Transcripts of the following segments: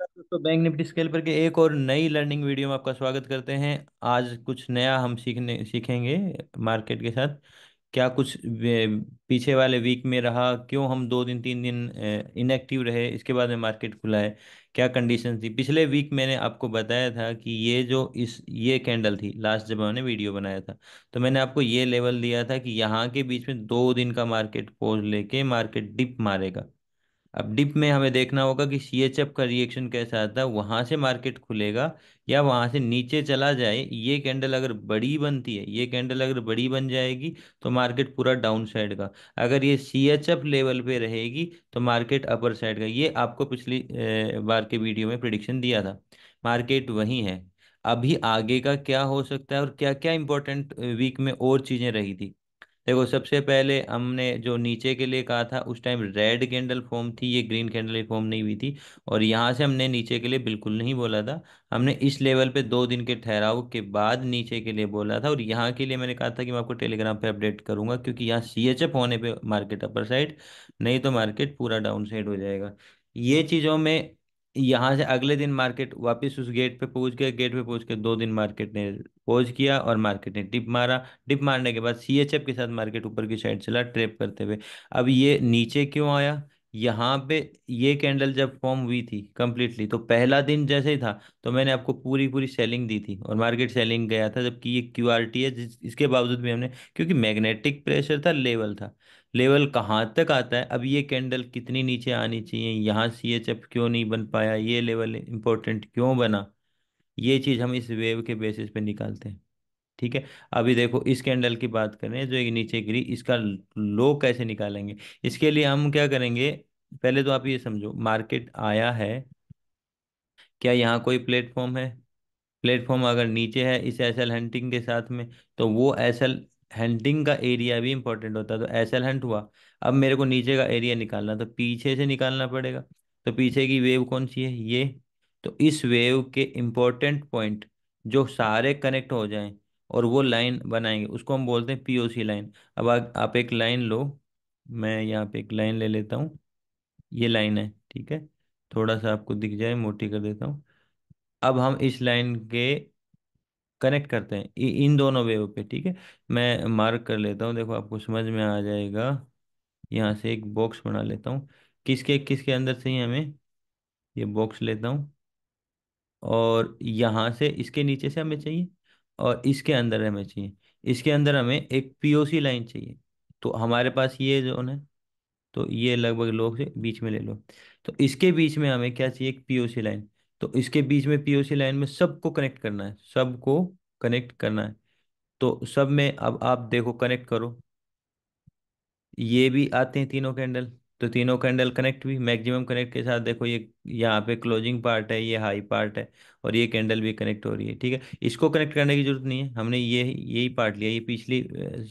तो bank Nifty scale पर के एक और नई लर्निंग वीडियो में आपका स्वागत करते हैं आज कुछ नया हम सीखने सीखेंगे मार्केट के साथ क्या कुछ पीछे वाले वीक में रहा क्यों हम दो दिन तीन दिन इनएक्टिव रहे इसके बाद में मार्केट खुला है क्या कंडीशन थी पिछले वीक मैंने आपको बताया था कि ये जो इस ये कैंडल थी लास्ट जब हमने वीडियो बनाया था तो मैंने आपको ये लेवल दिया था कि यहाँ के बीच में दो दिन का मार्केट पोज लेके मार्केट डिप मारेगा अब डिप में हमें देखना होगा कि सी एच एफ का रिएक्शन कैसा आता है वहाँ से मार्केट खुलेगा या वहाँ से नीचे चला जाए ये कैंडल अगर बड़ी बनती है ये कैंडल अगर बड़ी बन जाएगी तो मार्केट पूरा डाउन साइड का अगर ये सी एच एफ लेवल पे रहेगी तो मार्केट अपर साइड का ये आपको पिछली बार के वीडियो में प्रडिक्शन दिया था मार्केट वही है अभी आगे का क्या हो सकता है और क्या क्या इंपॉर्टेंट वीक में और चीज़ें रही थी देखो सबसे पहले हमने जो नीचे के लिए कहा था उस टाइम रेड कैंडल फॉर्म थी ये ग्रीन कैंडल फॉर्म नहीं हुई थी और यहाँ से हमने नीचे के लिए बिल्कुल नहीं बोला था हमने इस लेवल पे दो दिन के ठहराव के बाद नीचे के लिए बोला था और यहाँ के लिए मैंने कहा था कि मैं आपको टेलीग्राम पे अपडेट करूंगा क्योंकि यहाँ सी एच एफ होने पर मार्केट अपर साइड नहीं तो मार्केट पूरा डाउन साइड हो जाएगा ये चीज़ों में यहाँ से अगले दिन मार्केट वापस उस गेट पे पहुंच गया गेट पे पहुंच के दो दिन मार्केट ने पहुंच किया और मार्केट ने डिप मारा डिप मारने के बाद सीएचएफ के साथ मार्केट ऊपर की साइड चला ट्रेप करते हुए अब ये नीचे क्यों आया यहाँ पे ये कैंडल जब फॉर्म हुई थी कम्प्लीटली तो पहला दिन जैसे ही था तो मैंने आपको पूरी पूरी सेलिंग दी थी और मार्केट सेलिंग गया था जबकि ये क्यू आर टी है इसके बावजूद भी हमने क्योंकि मैग्नेटिक प्रेशर था लेवल था लेवल कहाँ तक आता है अब ये कैंडल कितनी नीचे आनी चाहिए यहाँ सी एच एफ क्यों नहीं बन पाया ये लेवल इम्पोर्टेंट क्यों बना ये चीज़ हम इस वेव के बेसिस पे निकालते हैं ठीक है अभी देखो इस कैंडल की बात करें जो एक नीचे गिरी इसका लो कैसे निकालेंगे इसके लिए हम क्या करेंगे पहले तो आप ये समझो मार्केट आया है क्या यहाँ कोई प्लेटफॉर्म है प्लेटफॉर्म अगर नीचे है इस एसएल हंटिंग के साथ में तो वो एसएल हैंडिंग का एरिया भी इंपॉर्टेंट होता है तो एस एल हंट हुआ अब मेरे को नीचे का एरिया निकालना तो पीछे से निकालना पड़ेगा तो पीछे की वेव कौन सी है ये तो इस वेव के इम्पोर्टेंट पॉइंट जो सारे कनेक्ट हो जाएं और वो लाइन बनाएंगे उसको हम बोलते हैं पीओसी लाइन अब आ, आप एक लाइन लो मैं यहाँ पे एक लाइन ले लेता हूँ ये लाइन है ठीक है थोड़ा सा आपको दिख जाए मोटी कर देता हूँ अब हम इस लाइन के कनेक्ट करते हैं इन दोनों वेव पे ठीक है मैं मार्क कर लेता हूँ देखो आपको समझ में आ जाएगा यहाँ से एक बॉक्स बना लेता हूँ किसके किसके अंदर से ही हमें ये बॉक्स लेता हूँ और यहाँ से इसके नीचे से हमें चाहिए और इसके अंदर हमें चाहिए इसके अंदर हमें एक पीओसी लाइन चाहिए तो हमारे पास ये जोन है तो ये लगभग लोग से बीच में ले लो तो इसके बीच में हमें क्या चाहिए एक पीओसी लाइन तो इसके बीच में पीओसी लाइन में सबको कनेक्ट करना है सबको कनेक्ट करना है तो सब में अब आप देखो कनेक्ट करो ये भी आते हैं तीनों कैंडल तो तीनों कैंडल कनेक्ट भी मैक्सिमम कनेक्ट के साथ देखो ये यहाँ पे क्लोजिंग पार्ट है ये हाई पार्ट है और ये कैंडल भी कनेक्ट हो रही है ठीक है इसको कनेक्ट करने की जरूरत नहीं है हमने ये यही पार्ट लिया ये पिछली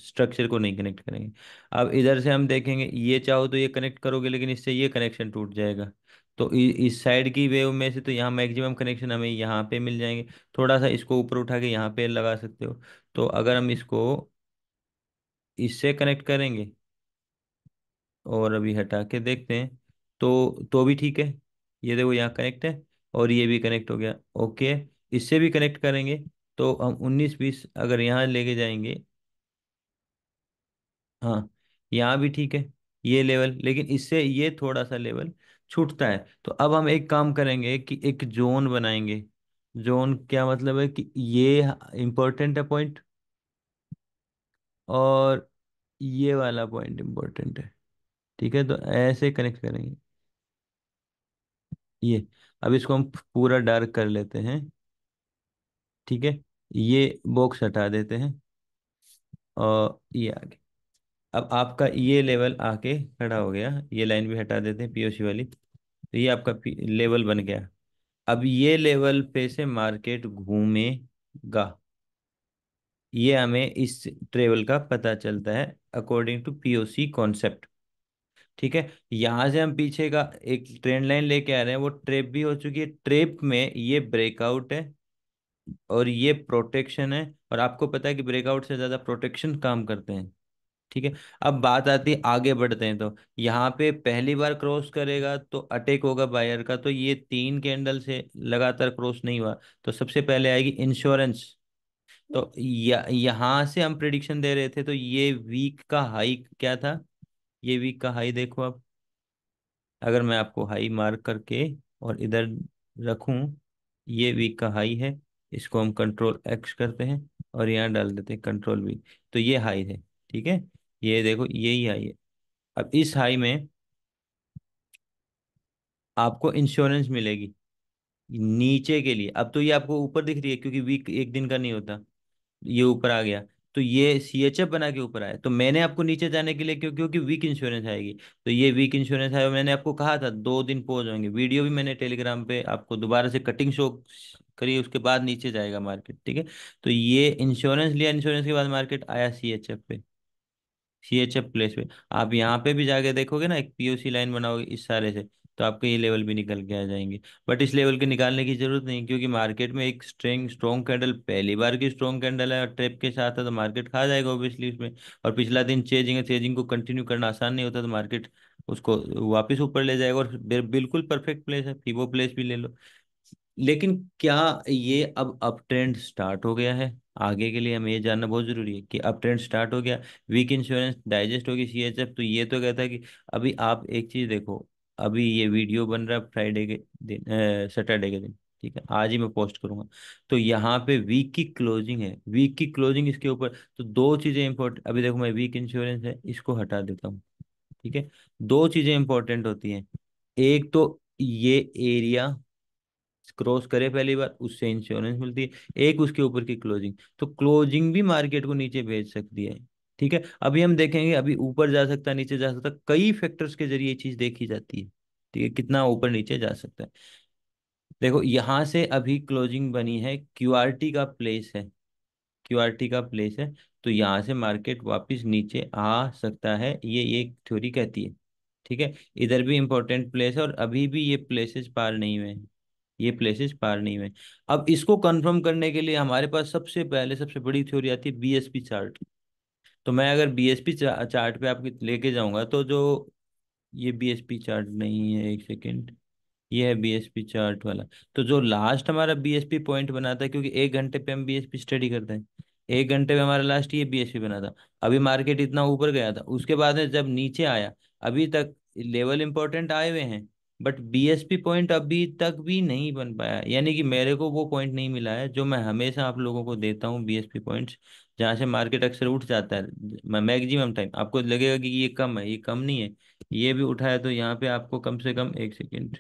स्ट्रक्चर को नहीं कनेक्ट करेंगे अब इधर से हम देखेंगे ये चाहो तो ये कनेक्ट करोगे लेकिन इससे ये कनेक्शन टूट जाएगा तो इस साइड की वेव में से तो यहाँ मैक्सिमम कनेक्शन हमें यहाँ पे मिल जाएंगे थोड़ा सा इसको ऊपर उठा के यहाँ पे लगा सकते हो तो अगर हम इसको इससे कनेक्ट करेंगे और अभी हटा के देखते हैं तो तो भी ठीक है ये देखो यहाँ कनेक्ट है और ये भी कनेक्ट हो गया ओके इससे भी कनेक्ट करेंगे तो हम उन्नीस बीस अगर यहाँ लेके जाएंगे हाँ यहाँ भी ठीक है ये लेवल लेकिन इससे ये थोड़ा सा लेवल छूटता है तो अब हम एक काम करेंगे कि एक जोन बनाएंगे जोन क्या मतलब है कि ये इंपॉर्टेंट है पॉइंट और ये वाला पॉइंट इंपॉर्टेंट है ठीक है तो ऐसे कनेक्ट करेंगे ये अब इसको हम पूरा डार्क कर लेते हैं ठीक है ये बॉक्स हटा देते हैं और ये आगे अब आपका ये लेवल आके खड़ा हो गया ये लाइन भी हटा देते हैं पीओसी वाली तो ये आपका लेवल बन गया अब ये लेवल पे से मार्केट घूमेगा ये हमें इस ट्रेवल का पता चलता है अकॉर्डिंग टू पीओसी कॉन्सेप्ट ठीक है यहां से हम पीछे का एक ट्रेंड लाइन लेके आ रहे हैं वो ट्रेप भी हो चुकी है ट्रेप में ये ब्रेकआउट है और ये प्रोटेक्शन है और आपको पता है कि ब्रेकआउट से ज्यादा प्रोटेक्शन काम करते हैं ठीक है अब बात आती है आगे बढ़ते हैं तो यहाँ पे पहली बार क्रॉस करेगा तो अटैक होगा बायर का तो ये तीन कैंडल से लगातार क्रॉस नहीं हुआ तो सबसे पहले आएगी इंश्योरेंस तो यह यहाँ से हम प्रिडिक्शन दे रहे थे तो ये वीक का हाई क्या था ये वीक का हाई देखो आप अगर मैं आपको हाई मार्क करके और इधर रखूं ये वीक का हाई है इसको हम कंट्रोल एक्स करते हैं और यहाँ डाल देते हैं कंट्रोल वी तो ये हाई है ठीक है ये देखो यही हाई है अब इस हाई में आपको इंश्योरेंस मिलेगी नीचे के लिए अब तो ये आपको ऊपर दिख रही है क्योंकि वीक एक दिन का नहीं होता ये ऊपर आ गया तो ये सी एच एफ बना के ऊपर आया तो मैंने आपको नीचे जाने के लिए क्यों क्योंकि वीक इंश्योरेंस आएगी तो ये वीक इंश्योरेंस आया मैंने आपको कहा था दो दिन पोज होंगे वीडियो भी मैंने टेलीग्राम पे आपको दोबारा से कटिंग शो करी उसके बाद नीचे जाएगा मार्केट ठीक है तो ये इंश्योरेंस लिया इंश्योरेंस के बाद मार्केट आया सी पे सी एच एफ प्लेस पे आप यहाँ पे भी जाके देखोगे ना एक पीओसी लाइन बनाओगे इस सारे से तो आपके ये लेवल भी निकल के आ जाएंगे बट इस लेवल के निकालने की जरूरत नहीं क्योंकि मार्केट में एक स्ट्रेंग स्ट्रॉन्ग कैंडल पहली बार की स्ट्रॉन्ग कैंडल है और ट्रेप के साथ है तो मार्केट खा जाएगा ऑब्वियसली उसमें और पिछला दिन चेजिंग है चेजिंग को कंटिन्यू करना आसान नहीं होता तो मार्केट उसको वापस ऊपर ले जाएगा और बिल्कुल परफेक्ट प्लेस है फीवो प्लेस भी ले लो लेकिन क्या ये अब अप ट्रेंड स्टार्ट हो गया है आगे के लिए हमें ये जानना बहुत जरूरी है कि अब ट्रेंड स्टार्ट हो गया वीक इंश्योरेंस डाइजेस्ट होगी सी एच एफ तो ये तो कहता है कि अभी आप एक चीज़ देखो अभी ये वीडियो बन रहा है फ्राइडे के दिन सैटरडे के दिन ठीक है आज ही मैं पोस्ट करूंगा तो यहाँ पे वीक की क्लोजिंग है वीक की क्लोजिंग इसके ऊपर तो दो चीज़ें इंपॉर्टेंट अभी देखो मैं वीक इंश्योरेंस है इसको हटा देता हूँ ठीक है दो चीज़ें इंपॉर्टेंट होती हैं एक तो ये एरिया क्रॉस करे पहली बार उससे इंश्योरेंस मिलती है एक उसके ऊपर की क्लोजिंग तो क्लोजिंग भी मार्केट को नीचे भेज सकती है ठीक है अभी हम देखेंगे अभी ऊपर जा सकता है नीचे जा सकता है कई फैक्टर्स के जरिए ये चीज देखी जाती है ठीक है कितना ऊपर नीचे जा सकता है देखो यहाँ से अभी क्लोजिंग बनी है क्यूआरटी का प्लेस है क्यूआरटी का प्लेस है तो यहाँ से मार्केट वापस नीचे आ सकता है ये एक थ्योरी कहती है ठीक है इधर भी इंपॉर्टेंट प्लेस है और अभी भी ये प्लेसेस पार नहीं हुए हैं ये प्लेसेस पार नहीं हुए अब इसको कंफर्म करने के लिए हमारे पास सबसे पहले सबसे बड़ी थ्योरी आती है बीएसपी चार्ट तो मैं अगर बीएसपी चार्ट पे आपके लेके जाऊंगा तो जो ये बीएसपी चार्ट नहीं है एक सेकेंड ये है बीएसपी चार्ट वाला तो जो लास्ट हमारा बीएसपी पॉइंट बना था क्योंकि एक घंटे पे हम बीएसपी स्टडी करते हैं एक घंटे में हमारा लास्ट ये बीएसपी बना था अभी मार्केट इतना ऊपर गया था उसके बाद में जब नीचे आया अभी तक लेवल इंपॉर्टेंट आए हुए हैं बट बीएसपी पॉइंट अभी तक भी नहीं बन पाया यानी कि मेरे को वो पॉइंट नहीं मिला है जो मैं हमेशा आप लोगों को देता हूँ बीएसपी पॉइंट्स जहाँ से मार्केट अक्सर उठ जाता है मैक्सिमम टाइम आपको लगेगा कि ये कम है ये कम नहीं है ये भी उठाया तो यहाँ पे आपको कम से कम एक सेकेंड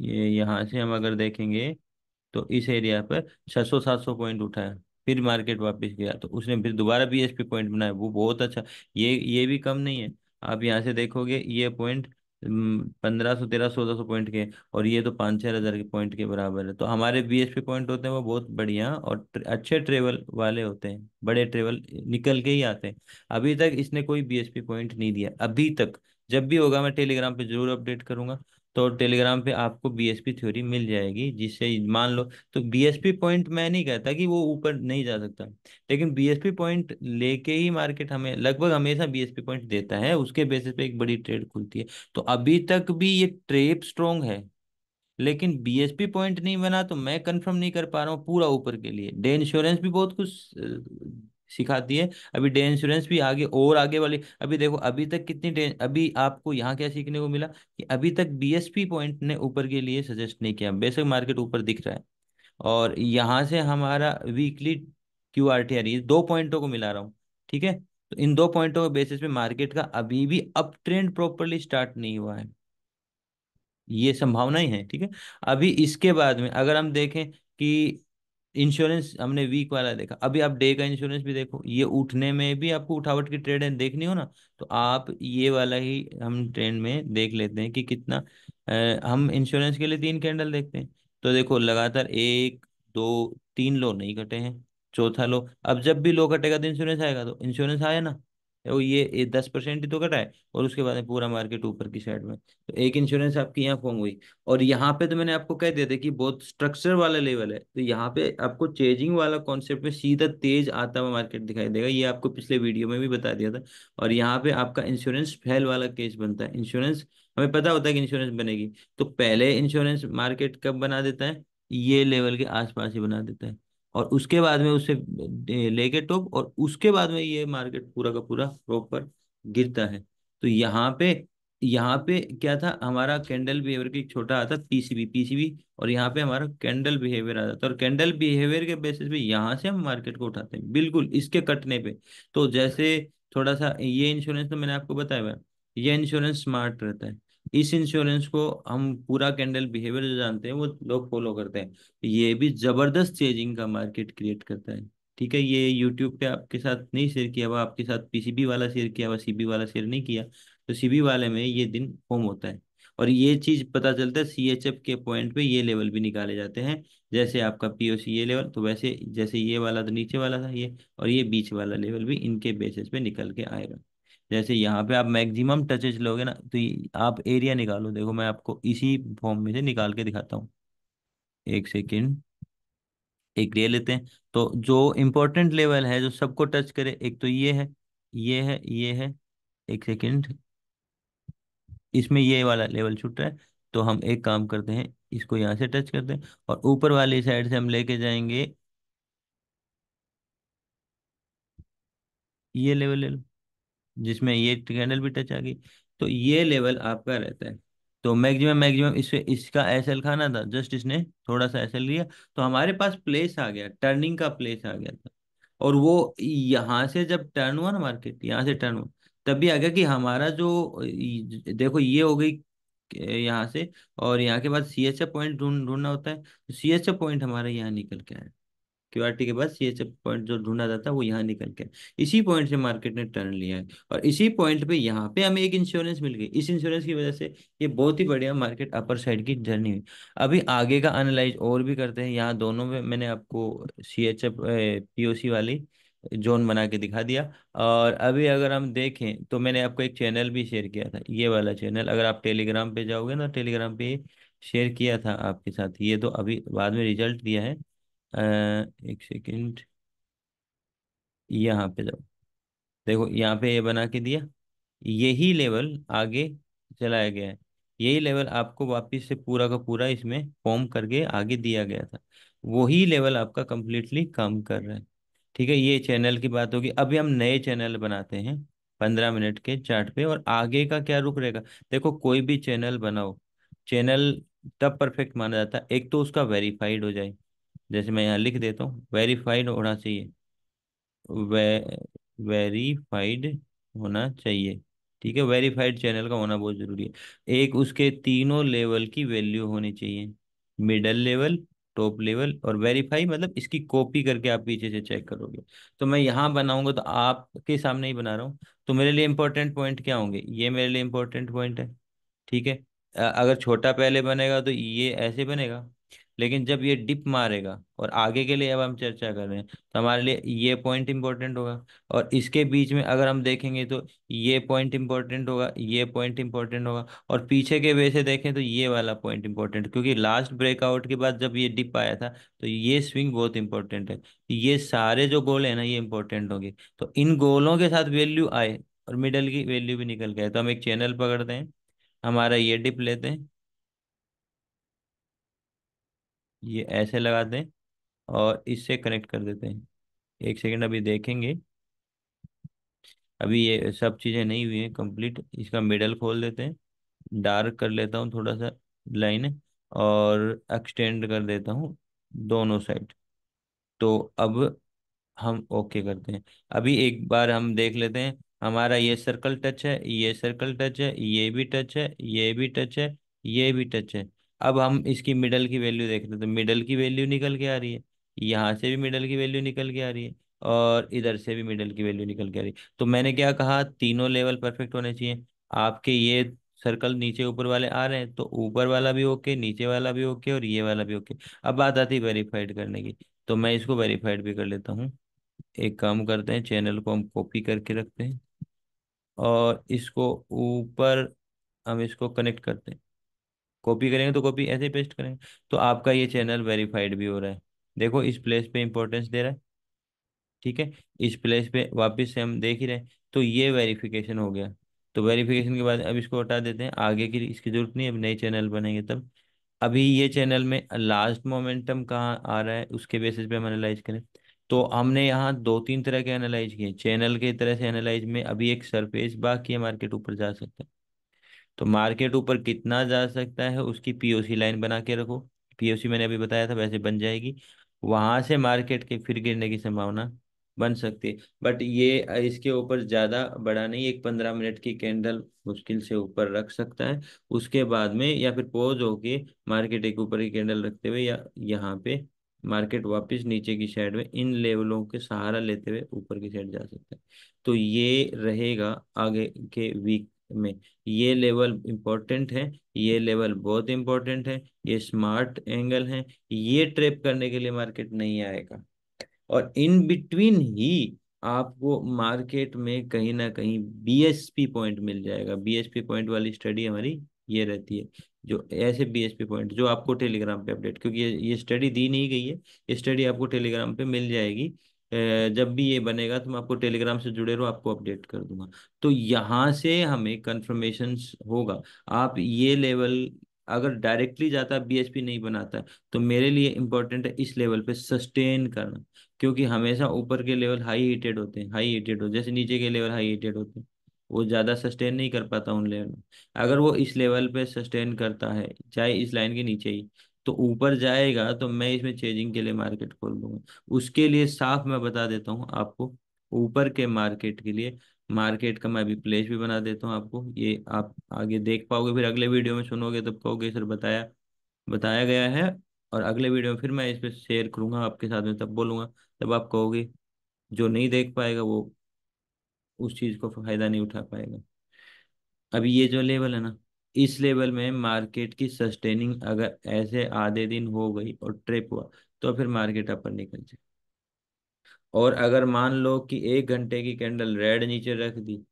ये यहाँ से हम अगर देखेंगे तो इस एरिया पर छह सौ सात सौ पॉइंट उठाया फिर मार्केट वापस गया तो उसने फिर दोबारा बी पॉइंट बनाया वो बहुत अच्छा ये ये भी कम नहीं है आप यहाँ से देखोगे ये पॉइंट पंद्रह सौ तेरह सोलह सौ पॉइंट के और ये तो पाँच छः हज़ार के पॉइंट के बराबर है तो हमारे बी एस पी पॉइंट होते हैं वो बहुत बढ़िया और ट्र, अच्छे ट्रेवल वाले होते हैं बड़े ट्रेवल निकल के ही आते हैं अभी तक इसने कोई बी एस पी पॉइंट नहीं दिया अभी तक जब भी होगा मैं टेलीग्राम पे जरूर अपडेट करूंगा तो टेलीग्राम पे आपको बीएसपी थ्योरी मिल जाएगी जिससे मान लो तो बीएसपी पॉइंट मैं नहीं कहता कि वो ऊपर नहीं जा सकता लेकिन बीएसपी पॉइंट लेके ही मार्केट हमें लगभग हमेशा बीएसपी पॉइंट देता है उसके बेसिस पे एक बड़ी ट्रेड खुलती है तो अभी तक भी ये ट्रेप स्ट्रोंग है लेकिन बीएसपी पॉइंट नहीं बना तो मैं कंफर्म नहीं कर पा रहा हूँ पूरा ऊपर के लिए डे इंश्योरेंस भी बहुत कुछ सिखाती है अभी डे इंश्योरेंस भी आगे और आगे वाली अभी देखो अभी तक कितनी अभी आपको यहाँ क्या सीखने को मिला कि अभी तक बीएसपी पॉइंट ने ऊपर के लिए सजेस्ट नहीं किया बेसिक मार्केट ऊपर दिख रहा है और यहाँ से हमारा weekly Q R T R दो पॉइंटों को मिला रहा हूँ ठीक है तो इन दो पॉइंटों के बेसिस पे मार्केट का अभी भी अप ट्रेंड प्रॉपरली स्टार्ट नहीं हुआ है ये संभावना ही है ठीक है अभी इसके बाद में अगर हम देखें कि इंश्योरेंस हमने वीक वाला देखा अभी आप डे का इंश्योरेंस भी देखो ये उठने में भी आपको उठावट की ट्रेड देखनी हो ना तो आप ये वाला ही हम ट्रेंड में देख लेते हैं कि कितना आ, हम इंश्योरेंस के लिए तीन कैंडल देखते हैं तो देखो लगातार एक दो तीन लो नहीं कटे हैं चौथा लो अब जब भी लो कटेगा तो इंश्योरेंस आएगा तो इंश्योरेंस आया ना वो ये दस परसेंट ही तो कटा है और उसके बाद पूरा मार्केट ऊपर की साइड में तो एक इंश्योरेंस आपकी यहाँ फॉर्म हुई और यहाँ पे तो मैंने आपको कह दिया था कि बहुत स्ट्रक्चर वाला लेवल है तो यहाँ पे आपको चेजिंग वाला कॉन्सेप्ट में सीधा तेज आता हुआ मार्केट दिखाई देगा ये आपको पिछले वीडियो में भी बता दिया था और यहाँ पे आपका इंश्योरेंस फेल वाला केस बनता है इंश्योरेंस हमें पता होता है कि इंश्योरेंस बनेगी तो पहले इंश्योरेंस मार्केट कब बना देता है ये लेवल के आसपास ही बना देता है और उसके बाद में उसे लेके टॉप और उसके बाद में ये मार्केट पूरा का पूरा प्रॉपर गिरता है तो यहाँ पे यहाँ पे क्या था हमारा कैंडल बिहेवियर की छोटा आता पीसीबी पीसीबी और यहाँ पे हमारा कैंडल बिहेवियर आता था और कैंडल बिहेवियर के बेसिस पे यहाँ से हम मार्केट को उठाते हैं बिल्कुल इसके कटने पे तो जैसे थोड़ा सा ये इंश्योरेंस तो मैंने आपको बताया ये इंश्योरेंस स्मार्ट रहता है इस इंश्योरेंस को हम पूरा कैंडल बिहेवियर जो जानते हैं वो लोग फॉलो करते हैं ये भी जबरदस्त चेंजिंग का मार्केट क्रिएट करता है ठीक है ये यूट्यूब पे आपके साथ नहीं शेयर किया हुआ आपके साथ पीसीबी वाला शेयर किया हुआ सीबी वाला शेयर नहीं किया तो सीबी वाले में ये दिन होम होता है और ये चीज पता चलता है सीएचएफ के पॉइंट पे ये लेवल भी निकाले जाते हैं जैसे आपका पीओसी ये लेवल तो वैसे जैसे ये वाला तो नीचे वाला था ये और ये बीच वाला लेवल भी इनके बेसिस पे निकल के आएगा जैसे यहाँ पे आप मैक्सिमम टचेज लोगे ना तो आप एरिया निकालो देखो मैं आपको इसी फॉर्म में से निकाल के दिखाता हूँ एक सेकेंड एक ले लेते हैं तो जो इम्पोर्टेंट लेवल है जो सबको टच करे एक तो ये है ये है ये है एक सेकेंड इसमें ये वाला लेवल छूट रहा है तो हम एक काम करते हैं इसको यहाँ से टच करते हैं और ऊपर वाली साइड से हम लेके जाएंगे ये लेवल ले लो जिसमें ये कैंडल भी टच आ गई तो ये लेवल आपका रहता है तो मैक्सिमम मैक्सिमम इस इसका एसएल खाना था जस्ट इसने थोड़ा सा एसएल लिया तो हमारे पास प्लेस आ गया टर्निंग का प्लेस आ गया था और वो यहाँ से जब टर्न हुआ ना मार्केट यहाँ से टर्न हुआ तभी आ गया कि हमारा जो देखो ये हो गई यहाँ से और यहाँ के बाद सी एच ए पॉइंट ढूंढना होता है सी एच ए पॉइंट हमारा यहाँ निकल के आया क्यूआरटी के बाद सी एच एफ पॉइंट जो ढूंढा जाता है वो यहाँ निकल के इसी पॉइंट से मार्केट ने टर्न लिया है और इसी पॉइंट पे यहाँ पे हमें एक इंश्योरेंस मिल गई इस इंश्योरेंस की वजह से ये बहुत ही बढ़िया मार्केट अपर साइड की जर्नी हुई अभी आगे का एनालाइज और भी करते हैं यहाँ दोनों में मैंने आपको C H F P O C वाली जोन बना के दिखा दिया और अभी अगर हम देखें तो मैंने आपको एक चैनल भी शेयर किया था ये वाला चैनल अगर आप टेलीग्राम पे जाओगे ना टेलीग्राम पे शेयर किया था आपके साथ ये तो अभी बाद में रिजल्ट दिया है एक सेकेंड यहाँ पे जाओ देखो यहाँ पे ये बना के दिया यही लेवल आगे चलाया गया है यही लेवल आपको वापस से पूरा का पूरा इसमें फॉर्म करके आगे दिया गया था वही लेवल आपका कंप्लीटली काम कर रहा है ठीक है ये चैनल की बात होगी अभी हम नए चैनल बनाते हैं पंद्रह मिनट के चार्ट पे और आगे का क्या रुक रहेगा देखो कोई भी चैनल बनाओ चैनल तब परफेक्ट माना जाता है एक तो उसका वेरीफाइड हो जाए जैसे मैं यहाँ लिख देता हूँ वेरीफाइड होना चाहिए वे वेरीफाइड होना चाहिए ठीक है वेरीफाइड चैनल का होना बहुत ज़रूरी है एक उसके तीनों लेवल की वैल्यू होनी चाहिए मिडल लेवल टॉप लेवल और वेरीफाई मतलब इसकी कॉपी करके आप पीछे से चेक करोगे तो मैं यहाँ बनाऊंगा तो आपके सामने ही बना रहा हूँ तो मेरे लिए इंपॉर्टेंट पॉइंट क्या होंगे ये मेरे लिए इंपॉर्टेंट पॉइंट है ठीक है अगर छोटा पहले बनेगा तो ये ऐसे बनेगा लेकिन जब ये डिप मारेगा और आगे के लिए अब हम चर्चा कर रहे हैं तो हमारे लिए ये पॉइंट इंपॉर्टेंट होगा और इसके बीच में अगर हम देखेंगे तो ये पॉइंट इंपॉर्टेंट होगा ये पॉइंट इंपॉर्टेंट होगा और पीछे के वे से देखें तो ये वाला पॉइंट इंपॉर्टेंट क्योंकि लास्ट ब्रेकआउट के बाद जब ये डिप आया था तो ये स्विंग बहुत इंपॉर्टेंट है ये सारे जो गोल है ना ये इंपॉर्टेंट होंगे तो इन गोलों के साथ वैल्यू आए और मिडल की वैल्यू भी निकल गए तो हम एक चैनल पकड़ते हैं हमारा ये डिप लेते हैं ये ऐसे लगा दें और इससे कनेक्ट कर देते हैं एक सेकेंड अभी देखेंगे अभी ये सब चीज़ें नहीं हुई हैं कंप्लीट इसका मिडल खोल देते हैं डार्क कर लेता हूँ थोड़ा सा लाइन और एक्सटेंड कर देता हूँ दोनों साइड तो अब हम ओके करते हैं अभी एक बार हम देख लेते हैं हमारा ये सर्कल टच है ये सर्कल टच है ये भी टच है ये भी टच है ये भी टच है अब हम इसकी मिडल की वैल्यू देख रहे हैं तो मिडल की वैल्यू निकल के आ रही है यहाँ से भी मिडल की वैल्यू निकल के आ रही है और इधर से भी मिडल की वैल्यू निकल के आ रही है तो मैंने क्या कहा तीनों लेवल परफेक्ट होने चाहिए आपके ये सर्कल नीचे ऊपर वाले आ रहे हैं तो ऊपर वाला भी ओके नीचे वाला भी ओके और ये वाला भी ओके अब बात आती है वेरीफाइड करने की तो मैं इसको वेरीफाइड भी कर लेता हूँ एक काम करते हैं चैनल को हम कॉपी करके रखते हैं और इसको ऊपर हम इसको कनेक्ट करते हैं कॉपी करेंगे तो कॉपी ऐसे ही पेस्ट करेंगे तो आपका ये चैनल वेरीफाइड भी हो रहा है देखो इस प्लेस पे इंपॉर्टेंस दे रहा है ठीक है इस प्लेस पे वापस से हम देख ही रहे हैं तो ये वेरिफिकेशन हो गया तो वेरिफिकेशन के बाद अब इसको हटा देते हैं आगे की इसकी जरूरत नहीं अब नए चैनल बनेंगे तब अभी ये चैनल में लास्ट मोमेंटम कहाँ आ रहा है उसके बेसिस पे हम एनालाइज करें तो हमने यहाँ दो तीन तरह के एनालाइज किए चैनल के तरह से एनालाइज में अभी एक सरफेस बाकी है मार्केट ऊपर जा सकता है तो मार्केट ऊपर कितना जा सकता है उसकी पीओसी लाइन बना के रखो पीओसी मैंने अभी बताया था वैसे बन जाएगी वहां से मार्केट के फिर गिरने की संभावना बन सकती है बट ये इसके ऊपर ज़्यादा बड़ा नहीं एक पंद्रह मिनट की कैंडल मुश्किल से ऊपर रख सकता है उसके बाद में या फिर पोज होके मार्केट एक ऊपर की कैंडल रखते हुए या यहाँ पे मार्केट वापस नीचे की साइड में इन लेवलों के सहारा लेते हुए ऊपर की साइड जा सकता है तो ये रहेगा आगे के वीक में ये लेवल इम्पोर्टेंट है ये लेवल बहुत इम्पोर्टेंट है ये स्मार्ट एंगल है ये ट्रेप करने के लिए मार्केट नहीं आएगा और इन बिटवीन ही आपको मार्केट में कहीं ना कहीं बीएसपी पॉइंट मिल जाएगा बीएसपी पॉइंट वाली स्टडी हमारी ये रहती है जो ऐसे बीएसपी पॉइंट जो आपको टेलीग्राम पे अपडेट क्योंकि ये ये स्टडी दी नहीं गई है ये स्टडी आपको टेलीग्राम पे मिल जाएगी जब भी ये बनेगा तो मैं आपको टेलीग्राम से जुड़े रहो आपको अपडेट कर दूंगा तो यहाँ से हमें कन्फर्मेशन होगा आप ये लेवल अगर डायरेक्टली जाता बीएसपी नहीं बनाता तो मेरे लिए इंपॉर्टेंट है इस लेवल पे सस्टेन करना क्योंकि हमेशा ऊपर के लेवल हाई हीटेड होते हैं हाई हीटेड होते जैसे नीचे के लेवल हाई हीटेड होते हैं वो ज़्यादा सस्टेन नहीं कर पाता उन लेवल में अगर वो इस लेवल पे सस्टेन करता है चाहे इस लाइन के नीचे ही तो ऊपर जाएगा तो मैं इसमें चेंजिंग के लिए मार्केट खोल दूंगा उसके लिए साफ मैं बता देता हूँ आपको ऊपर के मार्केट के लिए मार्केट का मैं अभी प्लेस भी बना देता हूँ आपको ये आप आगे देख पाओगे फिर अगले वीडियो में सुनोगे तब कहोगे सर बताया बताया गया है और अगले वीडियो में फिर मैं इस पर शेयर करूंगा आपके साथ में तब बोलूंगा तब आप कहोगे जो नहीं देख पाएगा वो उस चीज़ को फ़ायदा नहीं उठा पाएगा अभी ये जो लेवल है ना इस लेवल में मार्केट की सस्टेनिंग अगर ऐसे आधे दिन हो गई और ट्रिप हुआ तो फिर मार्केट अपन निकल जाए और अगर मान लो कि एक घंटे की कैंडल रेड नीचे रख दी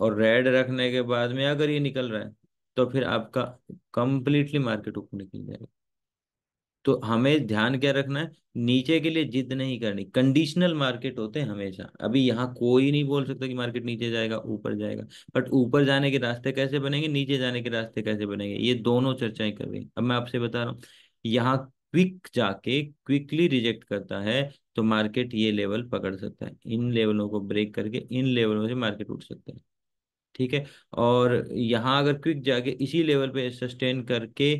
और रेड रखने के बाद में अगर ये निकल रहा है तो फिर आपका कंप्लीटली मार्केट ऊपर निकल जाएगा तो हमें ध्यान क्या रखना है नीचे के लिए जिद नहीं करनी कंडीशनल मार्केट होते हैं हमेशा अभी यहाँ कोई नहीं बोल सकता कि मार्केट नीचे जाएगा ऊपर जाएगा बट ऊपर जाने के रास्ते कैसे बनेंगे नीचे जाने के रास्ते कैसे बनेंगे ये दोनों चर्चाएं कर रही अब मैं आपसे बता रहा हूँ यहाँ क्विक जाके क्विकली रिजेक्ट करता है तो मार्केट ये लेवल पकड़ सकता है इन लेवलों को ब्रेक करके इन लेवलों से मार्केट उठ सकता है ठीक है और यहाँ अगर क्विक जाके इसी लेवल पे सस्टेन करके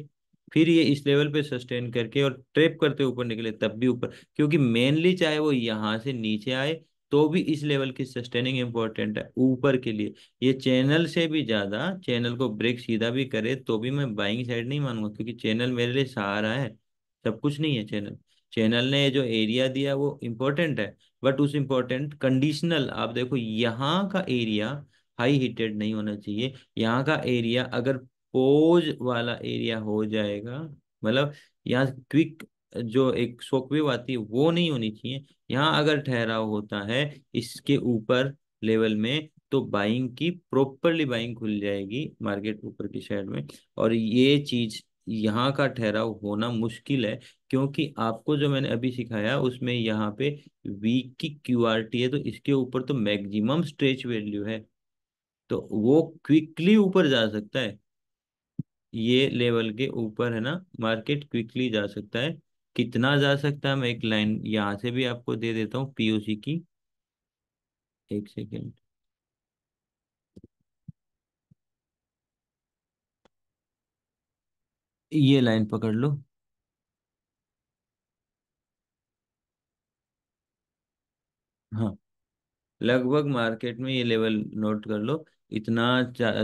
फिर ये इस लेवल पे सस्टेन करके और ट्रेप करते ऊपर निकले तब भी ऊपर क्योंकि मेनली चाहे वो यहाँ से नीचे आए तो भी इस लेवल की सस्टेनिंग इंपॉर्टेंट है ऊपर के लिए ये चैनल से भी ज्यादा चैनल को ब्रेक सीधा भी करे तो भी मैं बाइंग साइड नहीं मानूंगा क्योंकि चैनल मेरे लिए सहारा है सब कुछ नहीं है चैनल चैनल ने जो एरिया दिया वो इम्पोर्टेंट है बट उस इम्पोर्टेंट कंडीशनल आप देखो यहाँ का एरिया हाई हीटेड नहीं होना चाहिए यहाँ का एरिया अगर पोज वाला एरिया हो जाएगा मतलब यहाँ क्विक जो एक शॉकवेव आती है वो नहीं होनी चाहिए यहाँ अगर ठहराव होता है इसके ऊपर लेवल में तो बाइंग की प्रॉपरली बाइंग खुल जाएगी मार्केट ऊपर की साइड में और ये चीज यहाँ का ठहराव होना मुश्किल है क्योंकि आपको जो मैंने अभी सिखाया उसमें यहाँ पे वीक की क्यू आर टी है तो इसके ऊपर तो मैक्सिमम स्ट्रेच वैल्यू है तो वो क्विकली ऊपर जा सकता है ये लेवल के ऊपर है ना मार्केट क्विकली जा सकता है कितना जा सकता है मैं एक लाइन यहाँ से भी आपको दे देता हूँ पीओसी की एक सेकेंड ये लाइन पकड़ लो हाँ लगभग मार्केट में ये लेवल नोट कर लो इतना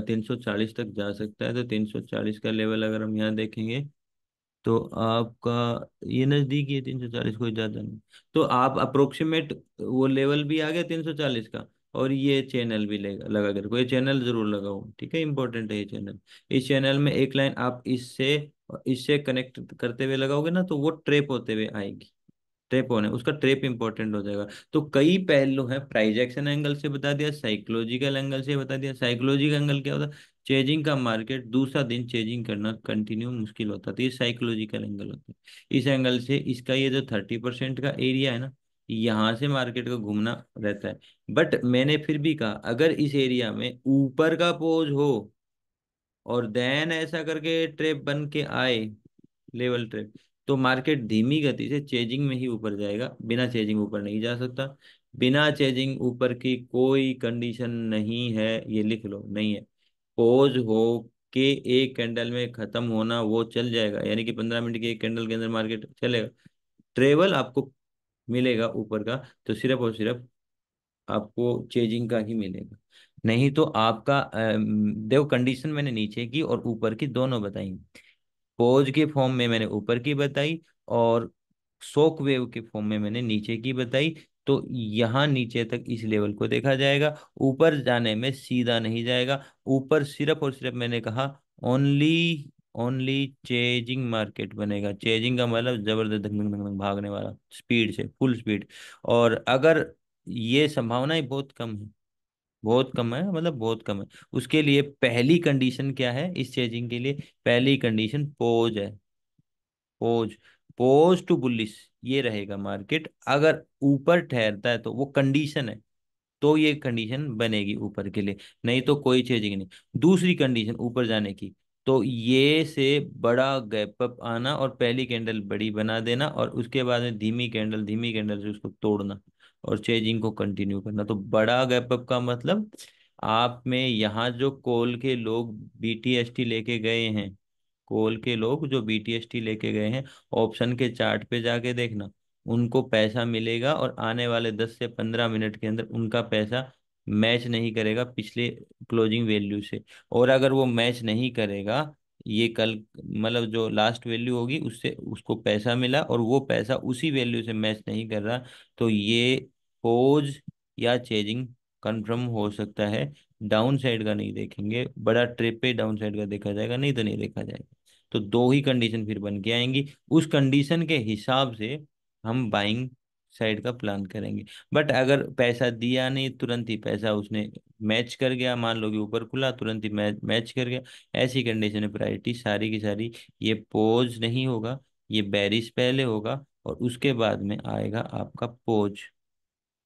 तीन सौ चालीस तक जा सकता है तो तीन सौ चालीस का लेवल अगर हम यहाँ देखेंगे तो आपका ये नज़दीक है तीन सौ चालीस कोई ज़्यादा नहीं तो आप अप्रोक्सीमेट वो लेवल भी आ गया तीन सौ चालीस का और ये चैनल भी लगा लगा कर कोई चैनल ज़रूर लगाओ ठीक है इंपॉर्टेंट है ये चैनल इस चैनल में एक लाइन आप इससे इससे कनेक्ट करते हुए लगाओगे ना तो वो ट्रेप होते हुए आएगी ट्रेप होने उसका ट्रेप इंपॉर्टेंट हो जाएगा तो कई पहलू है प्राइज एक्शन एंगल से बता दिया साइकोलॉजिकल एंगल से बता दिया साइकोलॉजिकल एंगल क्या होता है चेजिंग का मार्केट दूसरा दिन चेजिंग करना कंटिन्यू मुश्किल होता है तो ये साइकोलॉजिकल एंगल होता है इस एंगल से इसका ये जो थर्टी परसेंट का एरिया है ना यहाँ से मार्केट का घूमना रहता है बट मैंने फिर भी कहा अगर इस एरिया में ऊपर का पोज हो और देन ऐसा करके ट्रेप बन के आए लेवल ट्रेप तो मार्केट धीमी गति से चेजिंग में ही ऊपर जाएगा बिना चेजिंग ऊपर नहीं जा सकता बिना चेजिंग ऊपर की कोई कंडीशन नहीं है ये लिख लो नहीं है पोज हो के एक कैंडल में खत्म होना वो चल जाएगा यानी कि पंद्रह मिनट के एक कैंडल के अंदर मार्केट चलेगा ट्रेवल आपको मिलेगा ऊपर का तो सिर्फ और सिर्फ आपको चेजिंग का ही मिलेगा नहीं तो आपका देखो कंडीशन मैंने नीचे की और ऊपर की दोनों बताई पोज के फॉर्म में मैंने ऊपर की बताई और शोक वेव के फॉर्म में मैंने नीचे की बताई तो यहाँ नीचे तक इस लेवल को देखा जाएगा ऊपर जाने में सीधा नहीं जाएगा ऊपर सिर्फ और सिर्फ मैंने कहा ओनली ओनली चेजिंग मार्केट बनेगा चेजिंग का मतलब जबरदस्त धक धक धक भागने वाला स्पीड से फुल स्पीड और अगर ये संभावनाएं बहुत कम है बहुत कम है मतलब बहुत कम है उसके लिए पहली कंडीशन क्या है इस चेजिंग के लिए पहली कंडीशन पोज है पोज पोज टू बुलिश ये रहेगा मार्केट अगर ऊपर ठहरता है तो वो कंडीशन है तो ये कंडीशन बनेगी ऊपर के लिए नहीं तो कोई चेजिंग नहीं दूसरी कंडीशन ऊपर जाने की तो ये से बड़ा गैप अप आना और पहली कैंडल बड़ी बना देना और उसके बाद में धीमी कैंडल धीमी कैंडल से उसको तोड़ना और चेजिंग को कंटिन्यू करना तो बड़ा गैप अप का मतलब आप में यहाँ जो कोल के लोग बीटीएसटी लेके गए हैं कोल के लोग जो बीटीएसटी लेके गए हैं ऑप्शन के चार्ट पे जाके देखना उनको पैसा मिलेगा और आने वाले दस से पंद्रह मिनट के अंदर उनका पैसा मैच नहीं करेगा पिछले क्लोजिंग वैल्यू से और अगर वो मैच नहीं करेगा ये कल मतलब जो लास्ट वैल्यू होगी उससे उसको पैसा मिला और वो पैसा उसी वैल्यू से मैच नहीं कर रहा तो ये होज या चेजिंग कंफर्म हो सकता है डाउन साइड का नहीं देखेंगे बड़ा ट्रिप पे डाउन साइड का देखा जाएगा नहीं तो नहीं देखा जाएगा तो दो ही कंडीशन फिर बन के आएंगी उस कंडीशन के हिसाब से हम बाइंग साइड का प्लान करेंगे बट अगर पैसा दिया नहीं तुरंत ही पैसा उसने मैच कर गया मान लो कि ऊपर खुला तुरंत ही मैच मैच कर गया ऐसी कंडीशन में प्रायोरिटी सारी की सारी ये पोज नहीं होगा ये बैरिस पहले होगा और उसके बाद में आएगा आपका पोज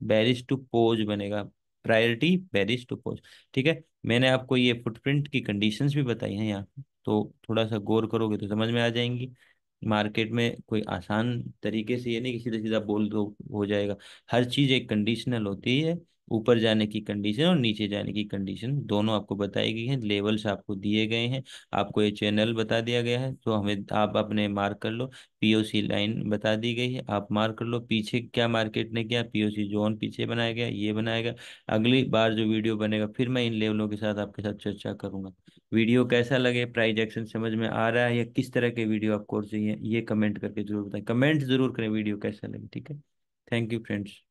बैरिज टू पोज बनेगा प्रायोरिटी बैरिज टू पोज ठीक है मैंने आपको ये फुटप्रिंट की कंडीशंस भी बताई हैं यहाँ तो थोड़ा सा गौर करोगे तो समझ में आ जाएंगी मार्केट में कोई आसान तरीके से ये नहीं कि सीधा सीधा बोल दो हो जाएगा हर चीज़ एक कंडीशनल होती है ऊपर जाने की कंडीशन और नीचे जाने की कंडीशन दोनों आपको बताई गई है लेवल्स आपको दिए गए हैं आपको ये चैनल बता दिया गया है तो हमें आप अपने मार्क कर लो पीओसी लाइन बता दी गई है आप मार्क कर लो पीछे क्या मार्केट ने किया पीओसी जोन पीछे बनाया गया ये बनाया गया अगली बार जो वीडियो बनेगा फिर मैं इन लेवलों के साथ आपके साथ चर्चा करूंगा वीडियो कैसा लगे प्राइज एक्शन समझ में आ रहा है या किस तरह के वीडियो आपको चाहिए ये कमेंट करके जरूर बताएं कमेंट जरूर करें वीडियो कैसा लगे ठीक है थैंक यू फ्रेंड्स